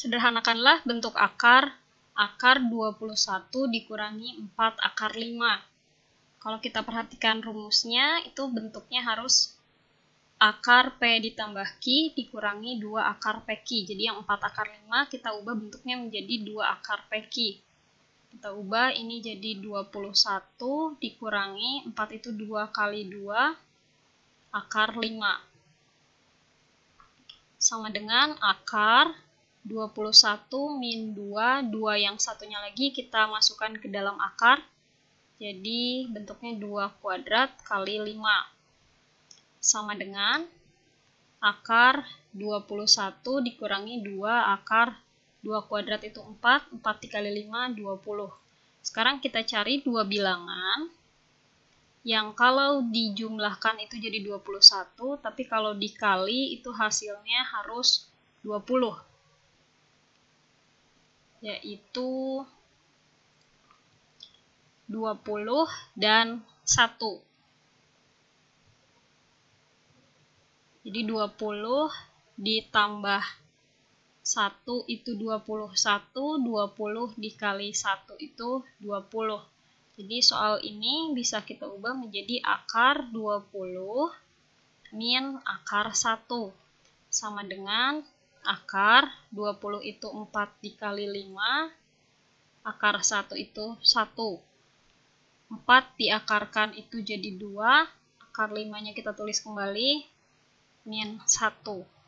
Sederhanakanlah bentuk akar. Akar 21 dikurangi 4 akar 5. Kalau kita perhatikan rumusnya, itu bentuknya harus akar P ditambah Q dikurangi 2 akar PQ. Jadi yang 4 akar 5 kita ubah bentuknya menjadi 2 akar PQ. Kita ubah ini jadi 21 dikurangi 4 itu 2 kali 2 akar 5. Sama dengan akar 21 min 2, 2 yang satunya lagi kita masukkan ke dalam akar. Jadi bentuknya 2 kuadrat kali 5. Sama dengan akar 21 dikurangi 2 akar 2 kuadrat itu 4, 4 dikali 5, 20. Sekarang kita cari dua bilangan yang kalau dijumlahkan itu jadi 21, tapi kalau dikali itu hasilnya harus 20 yaitu 20 dan 1. Jadi 20 ditambah 1 itu 21, 20 dikali 1 itu 20. Jadi soal ini bisa kita ubah menjadi akar 20 min akar 1 sama dengan akar 20 itu 4 dikali 5 akar 1 itu 1 4 diakarkan itu jadi 2 akar 5 nya kita tulis kembali min 1